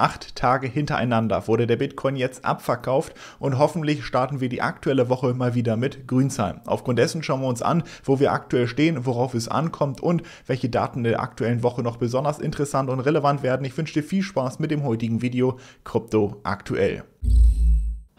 Acht Tage hintereinander wurde der Bitcoin jetzt abverkauft und hoffentlich starten wir die aktuelle Woche mal wieder mit Grünzahlen. Aufgrund dessen schauen wir uns an, wo wir aktuell stehen, worauf es ankommt und welche Daten der aktuellen Woche noch besonders interessant und relevant werden. Ich wünsche dir viel Spaß mit dem heutigen Video Krypto aktuell.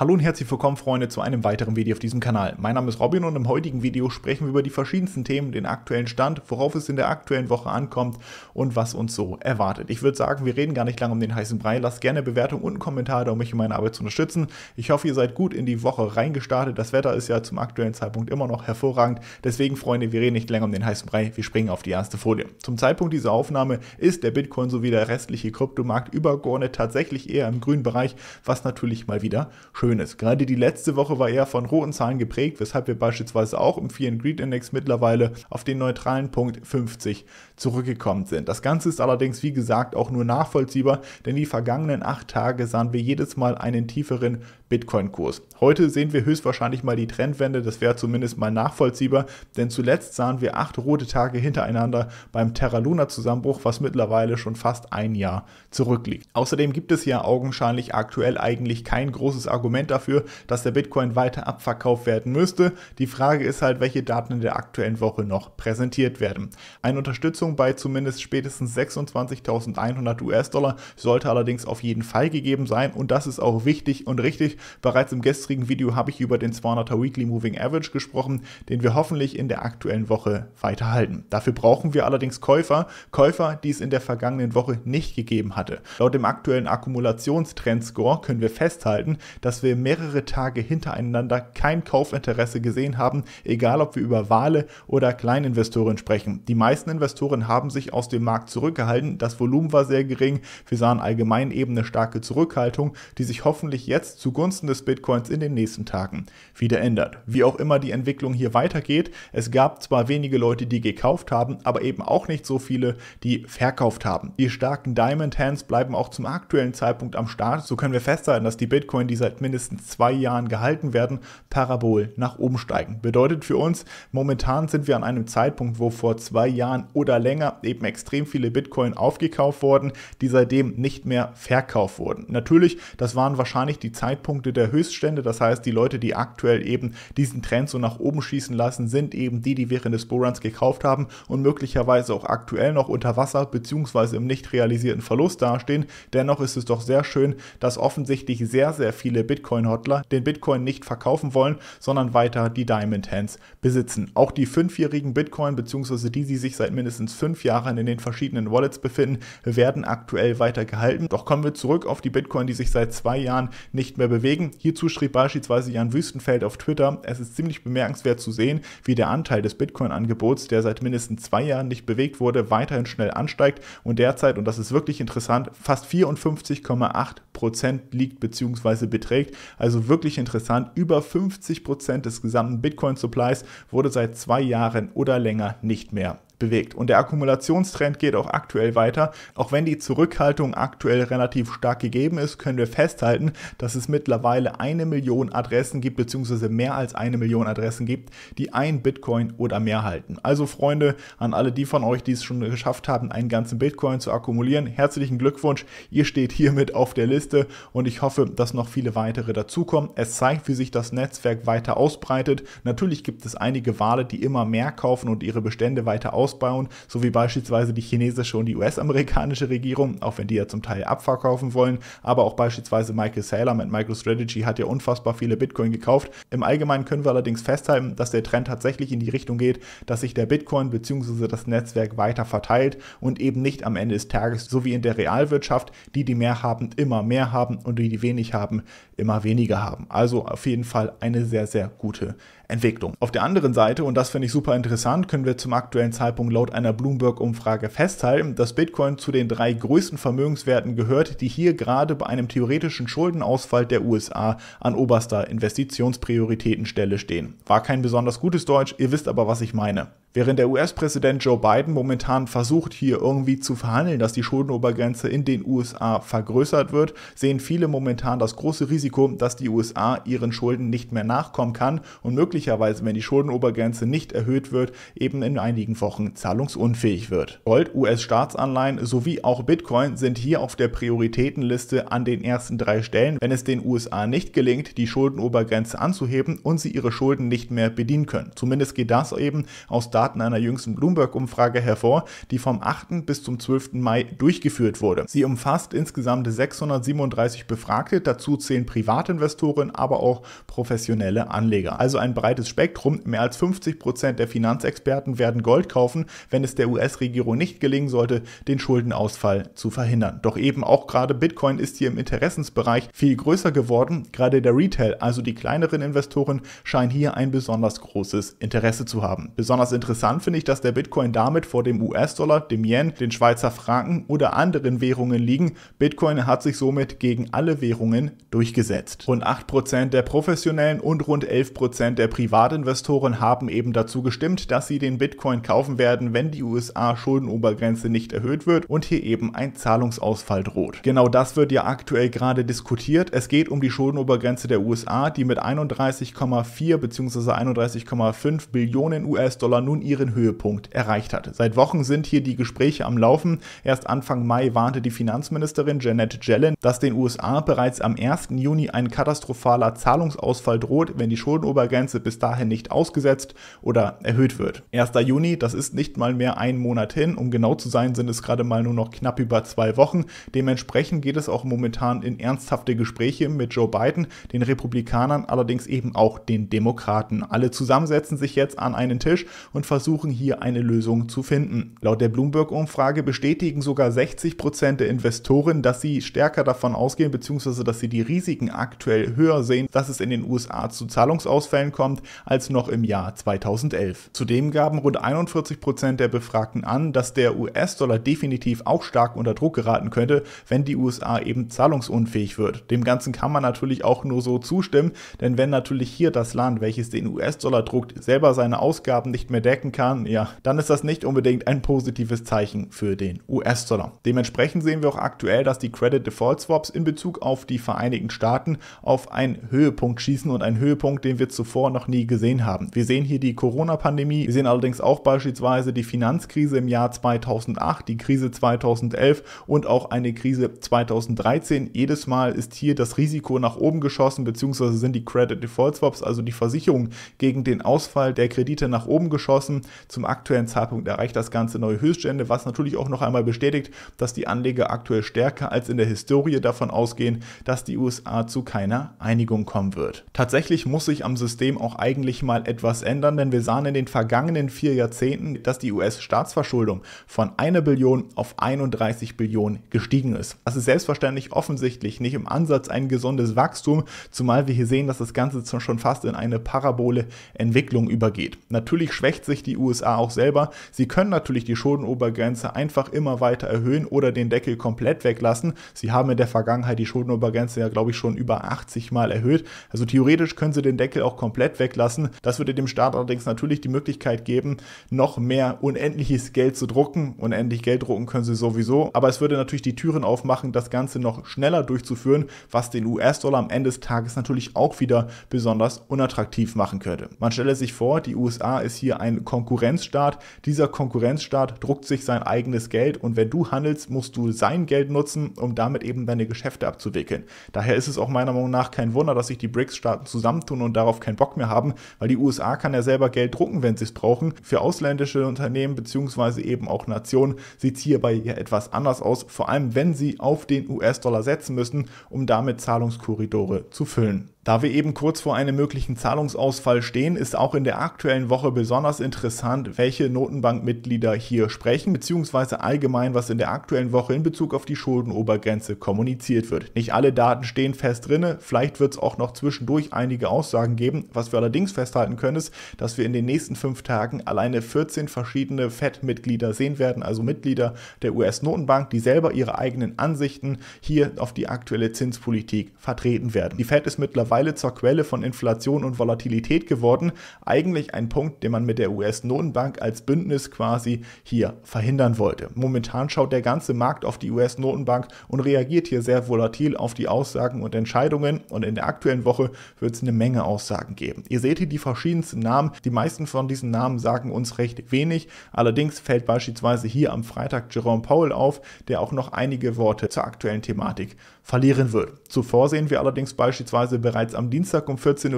Hallo und herzlich willkommen Freunde zu einem weiteren Video auf diesem Kanal. Mein Name ist Robin und im heutigen Video sprechen wir über die verschiedensten Themen, den aktuellen Stand, worauf es in der aktuellen Woche ankommt und was uns so erwartet. Ich würde sagen, wir reden gar nicht lange um den heißen Brei. Lasst gerne Bewertung und einen Kommentar da, um mich in meiner Arbeit zu unterstützen. Ich hoffe, ihr seid gut in die Woche reingestartet. Das Wetter ist ja zum aktuellen Zeitpunkt immer noch hervorragend. Deswegen Freunde, wir reden nicht länger um den heißen Brei. Wir springen auf die erste Folie. Zum Zeitpunkt dieser Aufnahme ist der Bitcoin sowie der restliche Kryptomarkt übergeordnet tatsächlich eher im grünen Bereich, was natürlich mal wieder schön schön ist. Gerade die letzte Woche war eher von roten Zahlen geprägt, weshalb wir beispielsweise auch im Fear and Greed Index mittlerweile auf den neutralen Punkt 50 zurückgekommen sind. Das Ganze ist allerdings, wie gesagt, auch nur nachvollziehbar, denn die vergangenen acht Tage sahen wir jedes Mal einen tieferen Bitcoin-Kurs. Heute sehen wir höchstwahrscheinlich mal die Trendwende, das wäre zumindest mal nachvollziehbar, denn zuletzt sahen wir acht rote Tage hintereinander beim Terra Luna Zusammenbruch, was mittlerweile schon fast ein Jahr zurückliegt. Außerdem gibt es ja augenscheinlich aktuell eigentlich kein großes Argument Argument dafür, dass der Bitcoin weiter abverkauft werden müsste. Die Frage ist halt, welche Daten in der aktuellen Woche noch präsentiert werden. Eine Unterstützung bei zumindest spätestens 26.100 US-Dollar sollte allerdings auf jeden Fall gegeben sein und das ist auch wichtig und richtig. Bereits im gestrigen Video habe ich über den 200er Weekly Moving Average gesprochen, den wir hoffentlich in der aktuellen Woche weiterhalten. Dafür brauchen wir allerdings Käufer, Käufer, die es in der vergangenen Woche nicht gegeben hatte. Laut dem aktuellen Akkumulationstrendscore können wir festhalten, dass wir wir mehrere Tage hintereinander kein Kaufinteresse gesehen haben, egal ob wir über Wale oder Kleininvestoren sprechen. Die meisten Investoren haben sich aus dem Markt zurückgehalten, das Volumen war sehr gering, wir sahen allgemein eben eine starke Zurückhaltung, die sich hoffentlich jetzt zugunsten des Bitcoins in den nächsten Tagen wieder ändert. Wie auch immer die Entwicklung hier weitergeht, es gab zwar wenige Leute, die gekauft haben, aber eben auch nicht so viele, die verkauft haben. Die starken Diamond Hands bleiben auch zum aktuellen Zeitpunkt am Start, so können wir festhalten, dass die Bitcoin, die seit mindestens zwei Jahren gehalten werden, parabol nach oben steigen. Bedeutet für uns, momentan sind wir an einem Zeitpunkt, wo vor zwei Jahren oder länger eben extrem viele Bitcoin aufgekauft wurden, die seitdem nicht mehr verkauft wurden. Natürlich, das waren wahrscheinlich die Zeitpunkte der Höchststände, das heißt, die Leute, die aktuell eben diesen Trend so nach oben schießen lassen, sind eben die, die während des Bullruns gekauft haben und möglicherweise auch aktuell noch unter Wasser bzw. im nicht realisierten Verlust dastehen. Dennoch ist es doch sehr schön, dass offensichtlich sehr, sehr viele Bitcoin Bitcoin-Hodler den Bitcoin nicht verkaufen wollen, sondern weiter die Diamond Hands besitzen. Auch die fünfjährigen Bitcoin, beziehungsweise die, die sich seit mindestens fünf Jahren in den verschiedenen Wallets befinden, werden aktuell weiter gehalten. Doch kommen wir zurück auf die Bitcoin, die sich seit zwei Jahren nicht mehr bewegen. Hierzu schrieb beispielsweise Jan Wüstenfeld auf Twitter, es ist ziemlich bemerkenswert zu sehen, wie der Anteil des Bitcoin-Angebots, der seit mindestens zwei Jahren nicht bewegt wurde, weiterhin schnell ansteigt und derzeit, und das ist wirklich interessant, fast 54,8% liegt bzw. beträgt geschickt. Also wirklich interessant. Über 50% Prozent des gesamten Bitcoin-Supplies wurde seit zwei Jahren oder länger nicht mehr bewegt. Und der Akkumulationstrend geht auch aktuell weiter. Auch wenn die Zurückhaltung aktuell relativ stark gegeben ist, können wir festhalten, dass es mittlerweile eine Million Adressen gibt, beziehungsweise mehr als eine Million Adressen gibt, die ein Bitcoin oder mehr halten. Also Freunde, an alle die von euch, die es schon geschafft haben, einen ganzen Bitcoin zu akkumulieren, herzlichen Glückwunsch. Ihr steht hiermit auf der Liste und ich hoffe, dass noch viele weitere dazukommen. Es zeigt, wie sich das Netzwerk weiter ausbreitet. Natürlich gibt es einige Wale, die immer mehr kaufen und ihre Bestände weiter ausbreiten ausbauen, so wie beispielsweise die chinesische und die US-amerikanische Regierung, auch wenn die ja zum Teil abverkaufen wollen, aber auch beispielsweise Michael Saylor mit MicroStrategy hat ja unfassbar viele Bitcoin gekauft. Im Allgemeinen können wir allerdings festhalten, dass der Trend tatsächlich in die Richtung geht, dass sich der Bitcoin bzw. das Netzwerk weiter verteilt und eben nicht am Ende des Tages, so wie in der Realwirtschaft, die die mehr haben, immer mehr haben und die, die wenig haben, immer weniger haben. Also auf jeden Fall eine sehr, sehr gute Entwicklung. Auf der anderen Seite, und das finde ich super interessant, können wir zum aktuellen Zeitpunkt Zeitpunkt laut einer Bloomberg-Umfrage festhalten, dass Bitcoin zu den drei größten Vermögenswerten gehört, die hier gerade bei einem theoretischen Schuldenausfall der USA an oberster Investitionsprioritätenstelle stehen. War kein besonders gutes Deutsch, ihr wisst aber, was ich meine. Während der US-Präsident Joe Biden momentan versucht, hier irgendwie zu verhandeln, dass die Schuldenobergrenze in den USA vergrößert wird, sehen viele momentan das große Risiko, dass die USA ihren Schulden nicht mehr nachkommen kann und möglicherweise, wenn die Schuldenobergrenze nicht erhöht wird, eben in einigen Wochen zahlungsunfähig wird. Gold, US-Staatsanleihen sowie auch Bitcoin sind hier auf der Prioritätenliste an den ersten drei Stellen, wenn es den USA nicht gelingt, die Schuldenobergrenze anzuheben und sie ihre Schulden nicht mehr bedienen können. Zumindest geht das eben aus Daten einer jüngsten Bloomberg-Umfrage hervor, die vom 8. bis zum 12. Mai durchgeführt wurde. Sie umfasst insgesamt 637 Befragte, dazu 10 Privatinvestoren, aber auch professionelle Anleger. Also ein breites Spektrum. Mehr als 50 Prozent der Finanzexperten werden Gold kaufen schaffen, wenn es der US-Regierung nicht gelingen sollte, den Schuldenausfall zu verhindern. Doch eben auch gerade Bitcoin ist hier im Interessensbereich viel größer geworden. Gerade der Retail, also die kleineren Investoren, scheinen hier ein besonders großes Interesse zu haben. Besonders interessant finde ich, dass der Bitcoin damit vor dem US-Dollar, dem Yen, den Schweizer Franken oder anderen Währungen liegen. Bitcoin hat sich somit gegen alle Währungen durchgesetzt. Rund 8% der professionellen und rund 11% der Privatinvestoren haben eben dazu gestimmt, dass sie den Bitcoin kaufen werden werden, wenn die USA-Schuldenobergrenze nicht erhöht wird und hier eben ein Zahlungsausfall droht. Genau das wird ja aktuell gerade diskutiert. Es geht um die Schuldenobergrenze der USA, die mit 31,4 bzw. 31,5 Billionen US-Dollar nun ihren Höhepunkt erreicht hat. Seit Wochen sind hier die Gespräche am Laufen. Erst Anfang Mai warnte die Finanzministerin Janet Yellen, dass den USA bereits am 1. Juni ein katastrophaler Zahlungsausfall droht, wenn die Schuldenobergrenze bis dahin nicht ausgesetzt oder erhöht wird. 1. Juni, das ist ist nicht mal mehr ein Monat hin. Um genau zu sein, sind es gerade mal nur noch knapp über zwei Wochen. Dementsprechend geht es auch momentan in ernsthafte Gespräche mit Joe Biden, den Republikanern, allerdings eben auch den Demokraten. Alle zusammensetzen sich jetzt an einen Tisch und versuchen hier eine Lösung zu finden. Laut der Bloomberg-Umfrage bestätigen sogar 60 Prozent der Investoren, dass sie stärker davon ausgehen, bzw. dass sie die Risiken aktuell höher sehen, dass es in den USA zu Zahlungsausfällen kommt, als noch im Jahr 2011. Zudem gaben rund 41 50 Prozent der Befragten an, dass der US-Dollar definitiv auch stark unter Druck geraten könnte, wenn die USA eben zahlungsunfähig wird. Dem Ganzen kann man natürlich auch nur so zustimmen, denn wenn natürlich hier das Land, welches den US-Dollar druckt, selber seine Ausgaben nicht mehr decken kann, ja, dann ist das nicht unbedingt ein positives Zeichen für den US-Dollar. Dementsprechend sehen wir auch aktuell, dass die Credit Default Swaps in Bezug auf die Vereinigten Staaten auf einen Höhepunkt schießen und einen Höhepunkt, den wir zuvor noch nie gesehen haben. Wir sehen hier die Corona-Pandemie, wir sehen allerdings auch beispielsweise beispielsweise die Finanzkrise im Jahr 2008, die Krise 2011 und auch eine Krise 2013. Jedes Mal ist hier das Risiko nach oben geschossen, beziehungsweise sind die Credit Default Swaps, also die Versicherung gegen den Ausfall der Kredite nach oben geschossen. Zum aktuellen Zeitpunkt erreicht das Ganze neue Höchststände, was natürlich auch noch einmal bestätigt, dass die Anleger aktuell stärker als in der Historie davon ausgehen, dass die USA zu keiner Einigung kommen wird. Tatsächlich muss sich am System auch eigentlich mal etwas ändern, denn wir sahen in den vergangenen vier Jahrzehnten dass die US-Staatsverschuldung von einer Billion auf 31 Billionen gestiegen ist. Das ist selbstverständlich offensichtlich nicht im Ansatz ein gesundes Wachstum, zumal wir hier sehen, dass das Ganze schon fast in eine parabole Entwicklung übergeht. Natürlich schwächt sich die USA auch selber. Sie können natürlich die Schuldenobergrenze einfach immer weiter erhöhen oder den Deckel komplett weglassen. Sie haben in der Vergangenheit die Schuldenobergrenze ja, glaube ich, schon über 80 Mal erhöht. Also theoretisch können sie den Deckel auch komplett weglassen. Das würde dem Staat allerdings natürlich die Möglichkeit geben, noch mehr mehr unendliches Geld zu drucken. Unendlich Geld drucken können sie sowieso. Aber es würde natürlich die Türen aufmachen, das Ganze noch schneller durchzuführen, was den US-Dollar am Ende des Tages natürlich auch wieder besonders unattraktiv machen könnte. Man stelle sich vor, die USA ist hier ein Konkurrenzstaat. Dieser Konkurrenzstaat druckt sich sein eigenes Geld und wenn du handelst, musst du sein Geld nutzen, um damit eben deine Geschäfte abzuwickeln. Daher ist es auch meiner Meinung nach kein Wunder, dass sich die BRICS-Staaten zusammentun und darauf keinen Bock mehr haben, weil die USA kann ja selber Geld drucken, wenn sie es brauchen. Für ausländische mittelständische Unternehmen bzw. eben auch Nationen sieht hierbei ja etwas anders aus, vor allem wenn sie auf den US-Dollar setzen müssen, um damit Zahlungskorridore zu füllen. Da wir eben kurz vor einem möglichen Zahlungsausfall stehen, ist auch in der aktuellen Woche besonders interessant, welche Notenbankmitglieder hier sprechen, beziehungsweise allgemein, was in der aktuellen Woche in Bezug auf die Schuldenobergrenze kommuniziert wird. Nicht alle Daten stehen fest drinne, vielleicht wird es auch noch zwischendurch einige Aussagen geben. Was wir allerdings festhalten können, ist, dass wir in den nächsten fünf Tagen alleine 14 verschiedene FED-Mitglieder sehen werden, also Mitglieder der US-Notenbank, die selber ihre eigenen Ansichten hier auf die aktuelle Zinspolitik vertreten werden. Die FED ist mittlerweile mittlerweile zur Quelle von Inflation und Volatilität geworden. Eigentlich ein Punkt, den man mit der US-Notenbank als Bündnis quasi hier verhindern wollte. Momentan schaut der ganze Markt auf die US-Notenbank und reagiert hier sehr volatil auf die Aussagen und Entscheidungen. Und in der aktuellen Woche wird es eine Menge Aussagen geben. Ihr seht hier die verschiedensten Namen. Die meisten von diesen Namen sagen uns recht wenig. Allerdings fällt beispielsweise hier am Freitag Jerome Powell auf, der auch noch einige Worte zur aktuellen Thematik verlieren wird. Zuvor sehen wir allerdings beispielsweise bereits bereits am Dienstag um 14.30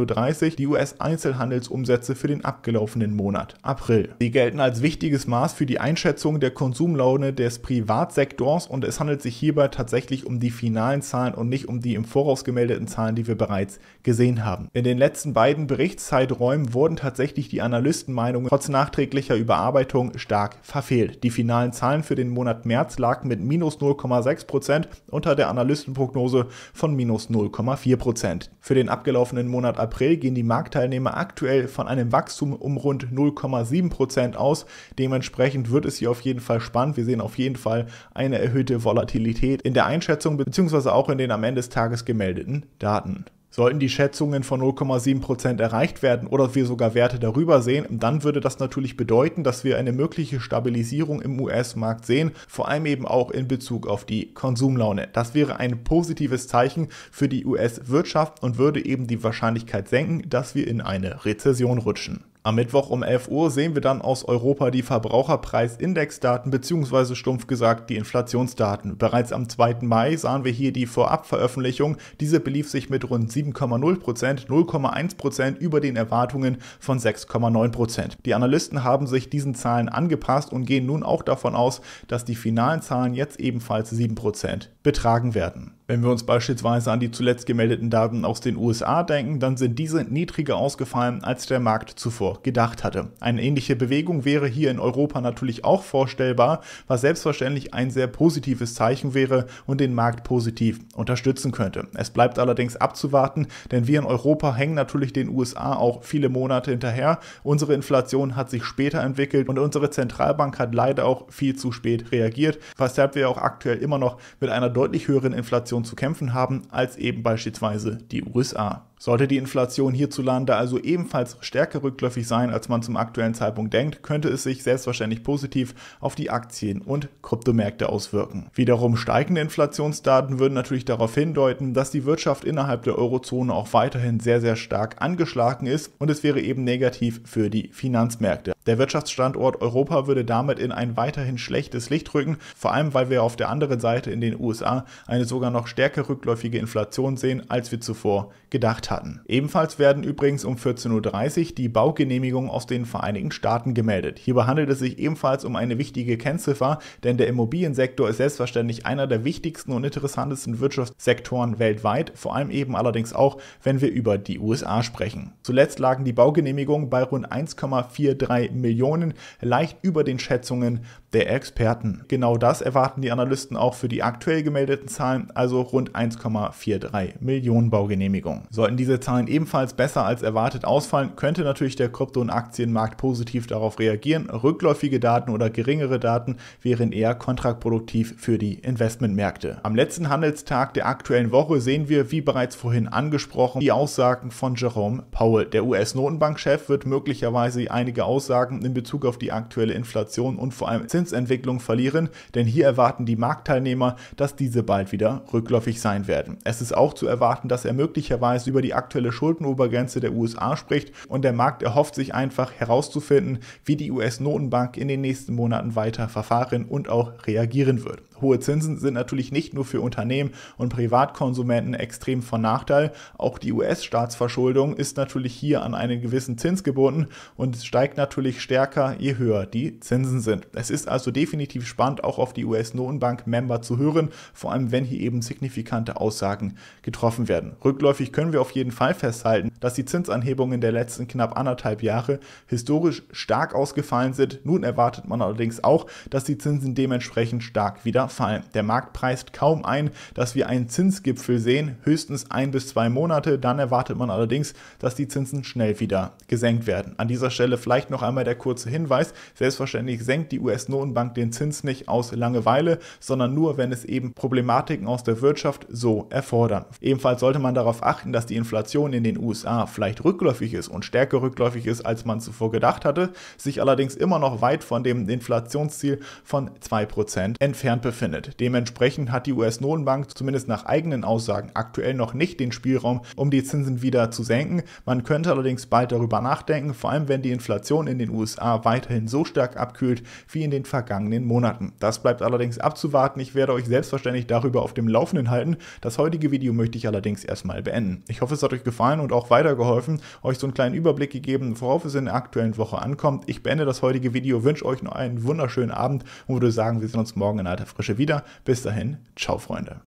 Uhr die US-Einzelhandelsumsätze für den abgelaufenen Monat, April. Sie gelten als wichtiges Maß für die Einschätzung der Konsumlaune des Privatsektors und es handelt sich hierbei tatsächlich um die finalen Zahlen und nicht um die im Voraus gemeldeten Zahlen, die wir bereits gesehen haben. In den letzten beiden Berichtszeiträumen wurden tatsächlich die Analystenmeinungen trotz nachträglicher Überarbeitung stark verfehlt. Die finalen Zahlen für den Monat März lagen mit minus 0,6% unter der Analystenprognose von minus 0,4%. Für den abgelaufenen Monat April gehen die Marktteilnehmer aktuell von einem Wachstum um rund 0,7% Prozent aus. Dementsprechend wird es hier auf jeden Fall spannend. Wir sehen auf jeden Fall eine erhöhte Volatilität in der Einschätzung bzw. auch in den am Ende des Tages gemeldeten Daten. Sollten die Schätzungen von 0,7% erreicht werden oder wir sogar Werte darüber sehen, dann würde das natürlich bedeuten, dass wir eine mögliche Stabilisierung im US-Markt sehen, vor allem eben auch in Bezug auf die Konsumlaune. Das wäre ein positives Zeichen für die US-Wirtschaft und würde eben die Wahrscheinlichkeit senken, dass wir in eine Rezession rutschen. Am Mittwoch um 11 Uhr sehen wir dann aus Europa die Verbraucherpreisindexdaten bzw. stumpf gesagt die Inflationsdaten. Bereits am 2. Mai sahen wir hier die Vorabveröffentlichung. Diese belief sich mit rund 7,0%, 0,1% über den Erwartungen von 6,9%. Die Analysten haben sich diesen Zahlen angepasst und gehen nun auch davon aus, dass die finalen Zahlen jetzt ebenfalls 7% betragen werden. Wenn wir uns beispielsweise an die zuletzt gemeldeten Daten aus den USA denken, dann sind diese niedriger ausgefallen, als der Markt zuvor gedacht hatte. Eine ähnliche Bewegung wäre hier in Europa natürlich auch vorstellbar, was selbstverständlich ein sehr positives Zeichen wäre und den Markt positiv unterstützen könnte. Es bleibt allerdings abzuwarten, denn wir in Europa hängen natürlich den USA auch viele Monate hinterher. Unsere Inflation hat sich später entwickelt und unsere Zentralbank hat leider auch viel zu spät reagiert, weshalb wir auch aktuell immer noch mit einer deutlich höheren Inflation zu kämpfen haben als eben beispielsweise die USA. Sollte die Inflation hierzulande also ebenfalls stärker rückläufig sein, als man zum aktuellen Zeitpunkt denkt, könnte es sich selbstverständlich positiv auf die Aktien- und Kryptomärkte auswirken. Wiederum steigende Inflationsdaten würden natürlich darauf hindeuten, dass die Wirtschaft innerhalb der Eurozone auch weiterhin sehr, sehr stark angeschlagen ist und es wäre eben negativ für die Finanzmärkte. Der Wirtschaftsstandort Europa würde damit in ein weiterhin schlechtes Licht rücken, vor allem weil wir auf der anderen Seite in den USA eine sogar noch stärker rückläufige Inflation sehen, als wir zuvor gedacht haben hatten. Ebenfalls werden übrigens um 14.30 Uhr die Baugenehmigungen aus den Vereinigten Staaten gemeldet. Hierbei handelt es sich ebenfalls um eine wichtige Kennziffer, denn der Immobiliensektor ist selbstverständlich einer der wichtigsten und interessantesten Wirtschaftssektoren weltweit, vor allem eben allerdings auch, wenn wir über die USA sprechen. Zuletzt lagen die Baugenehmigungen bei rund 1,43 Millionen, leicht über den Schätzungen der Experten. Genau das erwarten die Analysten auch für die aktuell gemeldeten Zahlen, also rund 1,43 Millionen Baugenehmigungen. Sollten diese Zahlen ebenfalls besser als erwartet ausfallen, könnte natürlich der Krypto- und Aktienmarkt positiv darauf reagieren. Rückläufige Daten oder geringere Daten wären eher kontraproduktiv für die Investmentmärkte. Am letzten Handelstag der aktuellen Woche sehen wir, wie bereits vorhin angesprochen, die Aussagen von Jerome Powell. Der US-Notenbankchef wird möglicherweise einige Aussagen in Bezug auf die aktuelle Inflation und vor allem Zinsentwicklung verlieren, denn hier erwarten die Marktteilnehmer, dass diese bald wieder rückläufig sein werden. Es ist auch zu erwarten, dass er möglicherweise über die die aktuelle Schuldenobergrenze der USA spricht und der Markt erhofft sich einfach herauszufinden, wie die US-Notenbank in den nächsten Monaten weiter verfahren und auch reagieren wird. Hohe Zinsen sind natürlich nicht nur für Unternehmen und Privatkonsumenten extrem von Nachteil. Auch die US-Staatsverschuldung ist natürlich hier an einen gewissen Zins gebunden und steigt natürlich stärker, je höher die Zinsen sind. Es ist also definitiv spannend, auch auf die US-Notenbank-Member zu hören, vor allem wenn hier eben signifikante Aussagen getroffen werden. Rückläufig können wir auf jeden Fall festhalten, dass die Zinsanhebungen der letzten knapp anderthalb Jahre historisch stark ausgefallen sind. Nun erwartet man allerdings auch, dass die Zinsen dementsprechend stark wieder abfallen. Der Markt preist kaum ein, dass wir einen Zinsgipfel sehen, höchstens ein bis zwei Monate. Dann erwartet man allerdings, dass die Zinsen schnell wieder gesenkt werden. An dieser Stelle vielleicht noch einmal der kurze Hinweis. Selbstverständlich senkt die US-Notenbank den Zins nicht aus Langeweile, sondern nur, wenn es eben Problematiken aus der Wirtschaft so erfordern. Ebenfalls sollte man darauf achten, dass die Inflation in den USA vielleicht rückläufig ist und stärker rückläufig ist, als man zuvor gedacht hatte, sich allerdings immer noch weit von dem Inflationsziel von 2% entfernt befindet findet. Dementsprechend hat die US-Notenbank zumindest nach eigenen Aussagen aktuell noch nicht den Spielraum, um die Zinsen wieder zu senken. Man könnte allerdings bald darüber nachdenken, vor allem wenn die Inflation in den USA weiterhin so stark abkühlt wie in den vergangenen Monaten. Das bleibt allerdings abzuwarten. Ich werde euch selbstverständlich darüber auf dem Laufenden halten. Das heutige Video möchte ich allerdings erstmal beenden. Ich hoffe, es hat euch gefallen und auch weitergeholfen, euch so einen kleinen Überblick gegeben, worauf es in der aktuellen Woche ankommt. Ich beende das heutige Video, wünsche euch noch einen wunderschönen Abend und würde sagen, wir sehen uns morgen in alter Frische Woche wieder. Bis dahin, ciao Freunde.